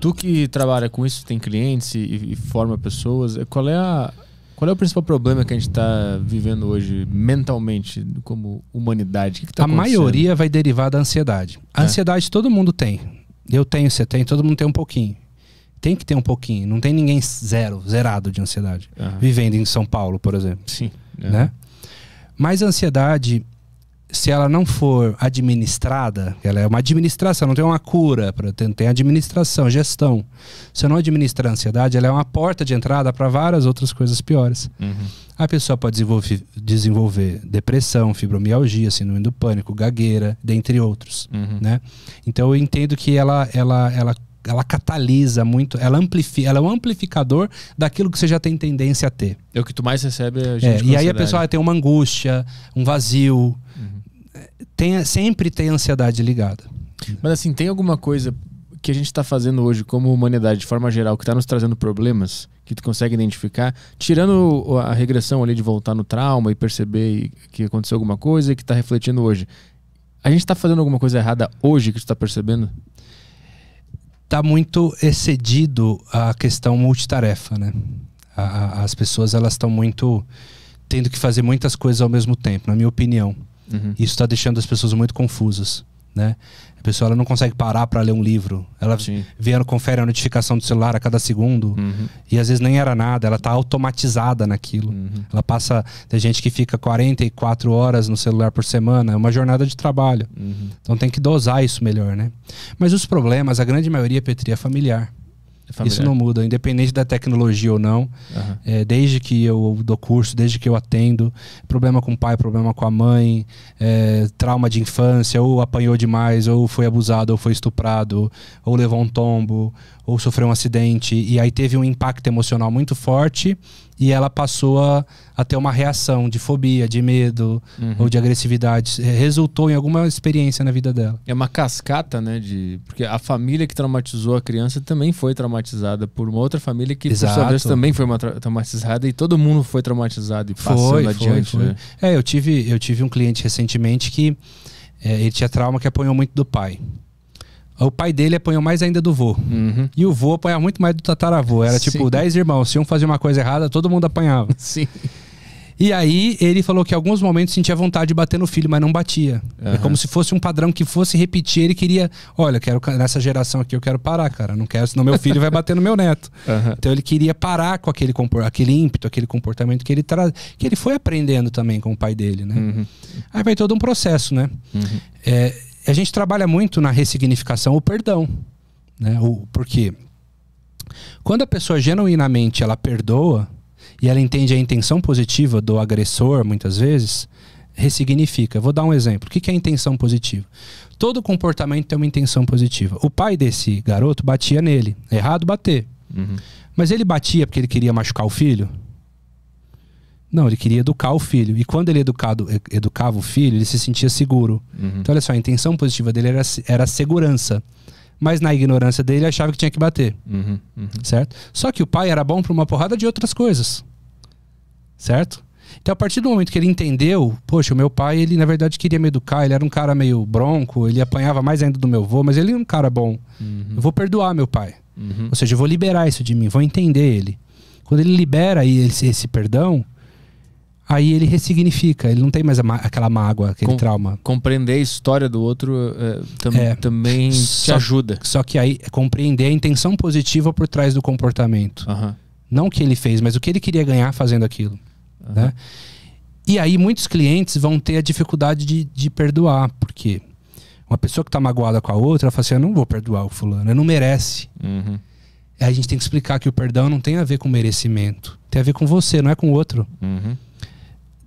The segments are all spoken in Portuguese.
Tu que trabalha com isso, tem clientes e, e forma pessoas, é, qual é a, qual é o principal problema que a gente está vivendo hoje mentalmente, como humanidade? Que que tá a maioria vai derivar da ansiedade. A é. ansiedade todo mundo tem. Eu tenho, você tem, todo mundo tem um pouquinho. Tem que ter um pouquinho. Não tem ninguém zero, zerado de ansiedade. Uhum. Vivendo em São Paulo, por exemplo. Sim. É. Né? Mas a ansiedade, se ela não for administrada, ela é uma administração, não tem uma cura, tem, tem administração, gestão. Se eu não administrar a ansiedade, ela é uma porta de entrada para várias outras coisas piores. Uhum. A pessoa pode desenvolver, desenvolver, depressão, fibromialgia, síndrome do pânico, gagueira, dentre outros. Uhum. Né? Então eu entendo que ela, ela, ela ela catalisa muito, ela amplifica, ela é um amplificador daquilo que você já tem tendência a ter. É o que tu mais recebe a gente é, E aí a pessoa tem uma angústia, um vazio, uhum tem, sempre tem ansiedade ligada. Mas assim, tem alguma coisa que a gente está fazendo hoje como humanidade de forma geral que está nos trazendo problemas que tu consegue identificar, tirando a regressão ali de voltar no trauma e perceber que aconteceu alguma coisa e que está refletindo hoje. A gente está fazendo alguma coisa errada hoje que tu está percebendo? Está muito excedido a questão multitarefa, né? A, as pessoas elas estão muito tendo que fazer muitas coisas ao mesmo tempo, na minha opinião. Uhum. Isso está deixando as pessoas muito confusas, né? A pessoa ela não consegue parar para ler um livro. Ela vê, confere a notificação do celular a cada segundo uhum. e às vezes nem era nada. Ela está automatizada naquilo. Uhum. Ela passa. Tem gente que fica 44 horas no celular por semana. É uma jornada de trabalho. Uhum. Então tem que dosar isso melhor, né? Mas os problemas, a grande maioria, Petri, é familiar. É familiar. Isso não muda, independente da tecnologia ou não. Uhum. É, desde que eu dou curso, desde que eu atendo, problema com o pai, problema com a mãe, é, trauma de infância, ou apanhou demais, ou foi abusado, ou foi estuprado, ou levou um tombo, ou sofreu um acidente, e aí teve um impacto emocional muito forte, e ela passou a, a ter uma reação de fobia, de medo uhum. ou de agressividade. É, resultou em alguma experiência na vida dela. É uma cascata, né? De... Porque a família que traumatizou a criança também foi traumatizada traumatizada por uma outra família que, Exato. por sua vez, também foi uma tra traumatizada e todo mundo foi traumatizado e passando foi, adiante. Foi, foi. Né? É, eu tive, eu tive um cliente recentemente que é, ele tinha trauma que apanhou muito do pai. O pai dele apanhou mais ainda do vô. Uhum. E o vô apanhava muito mais do tataravô. Era tipo, Sim. tipo 10 irmãos. Se um fazia uma coisa errada, todo mundo apanhava. Sim. E aí ele falou que em alguns momentos sentia vontade de bater no filho, mas não batia. Uhum. É como se fosse um padrão que fosse repetir. Ele queria, olha, quero nessa geração aqui eu quero parar, cara. Não quero, senão meu filho vai bater no meu neto. Uhum. Então ele queria parar com aquele, aquele ímpeto, aquele comportamento que ele traz, que ele foi aprendendo também com o pai dele, né? Uhum. Aí vai todo um processo, né? Uhum. É, a gente trabalha muito na ressignificação o perdão, né? O, porque quando a pessoa genuinamente ela perdoa e ela entende a intenção positiva do agressor, muitas vezes, ressignifica. Vou dar um exemplo. O que é intenção positiva? Todo comportamento tem uma intenção positiva. O pai desse garoto batia nele. É errado bater. Uhum. Mas ele batia porque ele queria machucar o filho? Não, ele queria educar o filho. E quando ele educado, educava o filho, ele se sentia seguro. Uhum. Então, olha só, a intenção positiva dele era, era segurança. Mas na ignorância dele, achava que tinha que bater. Uhum, uhum. Certo? Só que o pai era bom para uma porrada de outras coisas certo? Então, a partir do momento que ele entendeu, poxa, o meu pai, ele na verdade queria me educar, ele era um cara meio bronco, ele apanhava mais ainda do meu avô, mas ele é um cara bom. Uhum. Eu vou perdoar meu pai. Uhum. Ou seja, eu vou liberar isso de mim, vou entender ele. Quando ele libera esse, esse perdão, aí ele ressignifica, ele não tem mais aquela mágoa, aquele Com, trauma. Compreender a história do outro é, tam, é, também só, te ajuda. Só que aí é compreender a intenção positiva por trás do comportamento. Uhum. Não o que ele fez, mas o que ele queria ganhar fazendo aquilo. Uhum. Né? E aí muitos clientes vão ter a dificuldade de, de perdoar, porque uma pessoa que está magoada com a outra, ela fala assim, eu não vou perdoar o fulano, ele não merece. Uhum. A gente tem que explicar que o perdão não tem a ver com merecimento, tem a ver com você, não é com o outro. Uhum.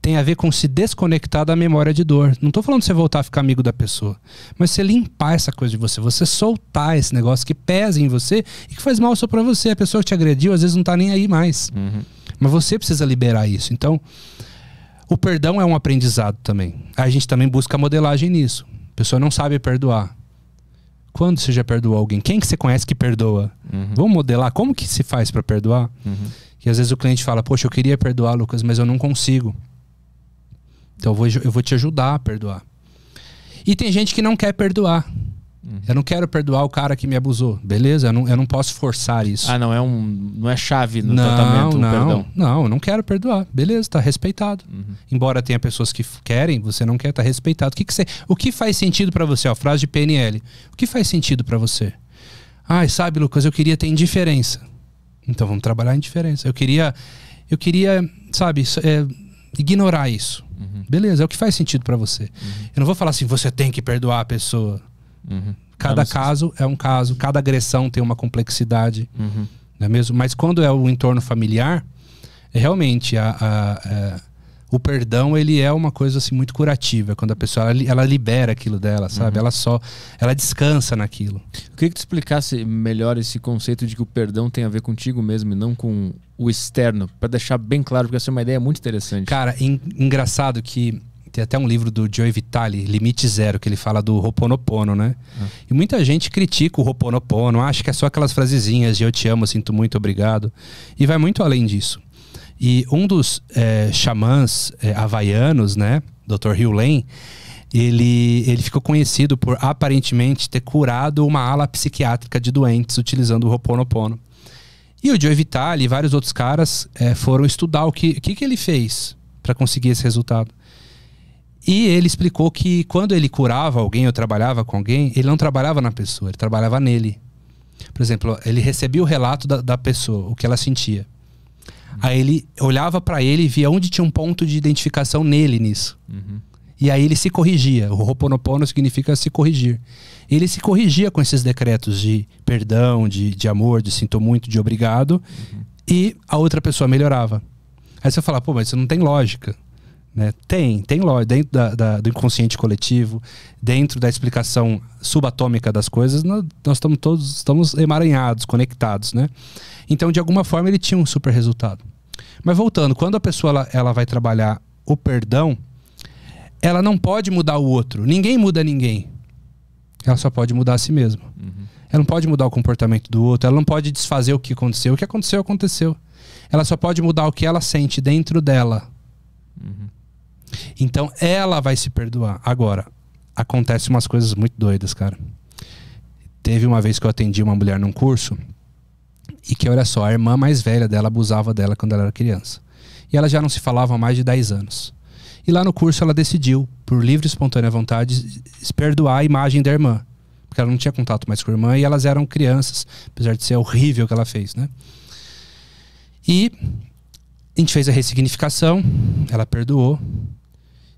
Tem a ver com se desconectar da memória de dor. Não estou falando de você voltar a ficar amigo da pessoa, mas você limpar essa coisa de você, você soltar esse negócio que pesa em você e que faz mal só para você. A pessoa que te agrediu às vezes não está nem aí mais. Uhum. Mas você precisa liberar isso. Então, o perdão é um aprendizado também. A gente também busca modelagem nisso. A pessoa não sabe perdoar. Quando você já perdoou alguém? Quem que você conhece que perdoa? Uhum. Vamos modelar como que se faz para perdoar? Uhum. E às vezes o cliente fala: "Poxa, eu queria perdoar, Lucas, mas eu não consigo". Então eu vou, eu vou te ajudar a perdoar. E tem gente que não quer perdoar. Uhum. Eu não quero perdoar o cara que me abusou, beleza? Eu não, eu não posso forçar isso. Ah, não é um, não é chave no não, tratamento, não, perdão. Não, eu não quero perdoar, beleza? Tá respeitado. Uhum. Embora tenha pessoas que querem, você não quer, tá respeitado. O que, que você, o que faz sentido para você? A frase de PNL. O que faz sentido para você? Ai, sabe, Lucas, eu queria ter indiferença. Então vamos trabalhar a indiferença. Eu queria, eu queria, sabe, é, ignorar isso. Uhum. Beleza? É o que faz sentido para você. Uhum. Eu não vou falar assim, você tem que perdoar a pessoa. Uhum. Cada caso é um caso, cada agressão tem uma complexidade, uhum. não é mesmo? Mas quando é o entorno familiar, é realmente a, a, a, é, o perdão ele é uma coisa assim muito curativa é quando a pessoa ela, ela libera aquilo dela sabe uhum. ela só ela descansa naquilo eu queria que tu explicasse melhor esse conceito de que o perdão tem a ver contigo mesmo e não com o externo para deixar bem claro porque essa é uma ideia muito interessante cara en engraçado que tem até um livro do Joe Vitale, Limite Zero, que ele fala do Roponopono, né? É. E muita gente critica o Roponopono, acha que é só aquelas frasezinhas de eu te amo, sinto muito, obrigado. E vai muito além disso. E um dos é, xamãs é, havaianos, né? Dr. Hugh Lane, ele, ele ficou conhecido por aparentemente ter curado uma ala psiquiátrica de doentes utilizando o Roponopono. E o Joe Vitale e vários outros caras é, foram estudar o que, que, que ele fez para conseguir esse resultado. E ele explicou que quando ele curava alguém ou trabalhava com alguém, ele não trabalhava na pessoa, ele trabalhava nele. Por exemplo, ele recebia o relato da, da pessoa, o que ela sentia. Uhum. Aí ele olhava para ele e via onde tinha um ponto de identificação nele nisso. Uhum. E aí ele se corrigia. O Ho'oponopono significa se corrigir. Ele se corrigia com esses decretos de perdão, de, de amor, de sinto muito, de obrigado. Uhum. E a outra pessoa melhorava. Aí você fala, pô, mas isso não tem lógica. Né? Tem, tem lógica. Dentro da, da, do inconsciente coletivo, dentro da explicação subatômica das coisas, nós, nós estamos todos estamos emaranhados, conectados. Né? Então, de alguma forma, ele tinha um super resultado. Mas voltando, quando a pessoa ela, ela vai trabalhar o perdão, ela não pode mudar o outro. Ninguém muda ninguém. Ela só pode mudar a si mesma. Uhum. Ela não pode mudar o comportamento do outro. Ela não pode desfazer o que aconteceu. O que aconteceu, aconteceu. Ela só pode mudar o que ela sente dentro dela. Então ela vai se perdoar. Agora, acontece umas coisas muito doidas, cara. Teve uma vez que eu atendi uma mulher num curso e que, olha só, a irmã mais velha dela abusava dela quando ela era criança. E ela já não se falava há mais de 10 anos. E lá no curso ela decidiu, por livre e espontânea vontade, perdoar a imagem da irmã. Porque ela não tinha contato mais com a irmã e elas eram crianças, apesar de ser horrível o que ela fez, né? E a gente fez a ressignificação, ela perdoou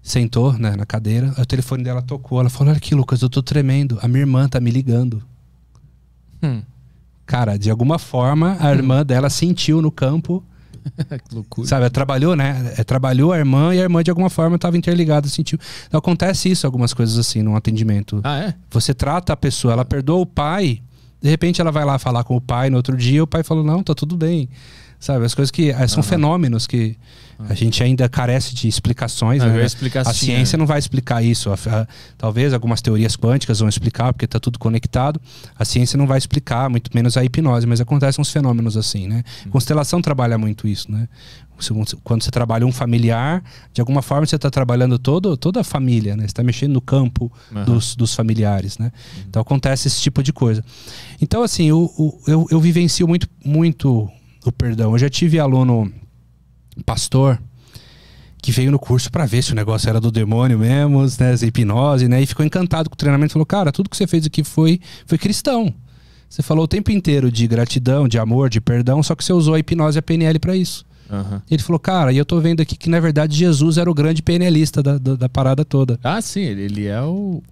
sentou né, na cadeira, o telefone dela tocou. Ela falou: Olha aqui, Lucas, eu tô tremendo. A minha irmã tá me ligando. Hum. Cara, de alguma forma, a hum. irmã dela sentiu no campo. que loucura. Sabe, trabalhou, né? É, trabalhou a irmã e a irmã, de alguma forma, estava interligada, sentiu. Então, acontece isso, algumas coisas assim, num atendimento. Ah, é? Você trata a pessoa, ela perdoa o pai, de repente ela vai lá falar com o pai no outro dia, o pai falou: Não, tá tudo bem. Sabe, as coisas que eh, são uhum. fenômenos que uhum. a gente ainda carece de explicações. Né? Assim, a ciência é. não vai explicar isso. A, a, talvez algumas teorias quânticas vão explicar, porque está tudo conectado. A ciência não vai explicar, muito menos a hipnose, mas acontecem uns fenômenos assim, né? Uhum. Constelação trabalha muito isso, né? Quando você trabalha um familiar, de alguma forma você está trabalhando todo, toda a família, né? Você está mexendo no campo dos, dos familiares, né? Uhum. Então acontece esse tipo de coisa. Então, assim, eu, eu, eu vivencio muito, muito o perdão. Eu já tive aluno pastor que veio no curso para ver se o negócio era do demônio mesmo, né, hipnose, né, e ficou encantado com o treinamento, falou: "Cara, tudo que você fez aqui foi foi cristão. Você falou o tempo inteiro de gratidão, de amor, de perdão, só que você usou a hipnose e a PNL para isso". Uhum. Ele falou, cara, e eu tô vendo aqui que na verdade Jesus era o grande penalista da, da, da, parada toda. Ah, sim, ele é o,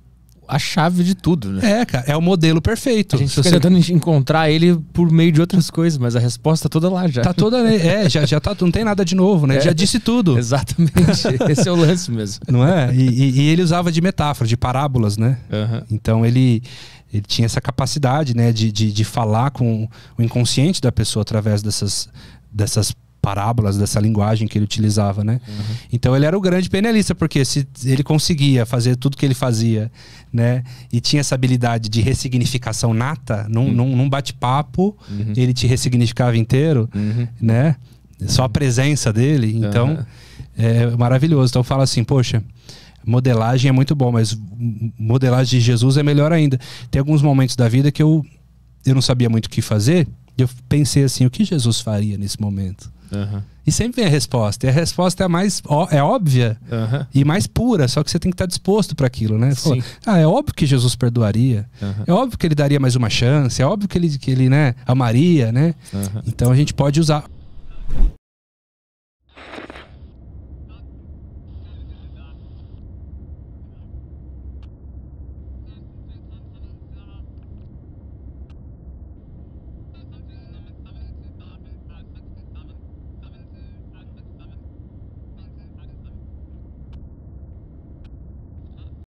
a chave de tudo, né? É, cara, é o modelo perfeito. A gente fica você... tentando encontrar ele por meio de outras coisas, mas a resposta tá toda lá já. Tá toda, é, já, já tá, não tem nada de novo, né? É, já disse tudo. Exatamente, esse é o lance mesmo. Não é? E, e, e ele usava de metáfora, de parábolas, né? Uhum. Então ele, ele tinha essa capacidade, né, de, de, de falar com o inconsciente da pessoa através dessas, dessas parábolas dessa linguagem que ele utilizava, né? Uhum. Então ele era o grande penalista porque se ele conseguia fazer tudo que ele fazia, né? E tinha essa habilidade de ressignificação nata, num, uhum. num, bate-papo, uhum. ele te ressignificava inteiro, uhum. né? Só a presença dele, então é maravilhoso. Então fala assim, poxa, modelagem é muito bom, mas modelagem de Jesus é melhor ainda. Tem alguns momentos da vida que eu eu não sabia muito o que fazer, eu pensei assim, o que Jesus faria nesse momento? Uhum. E sempre vem a resposta. E a resposta é a mais ó, é óbvia uhum. e mais pura, só que você tem que estar disposto para aquilo, né? Fala, ah, é óbvio que Jesus perdoaria. Uhum. É óbvio que ele daria mais uma chance, é óbvio que ele que ele, né, amaria, né? Então a gente pode usar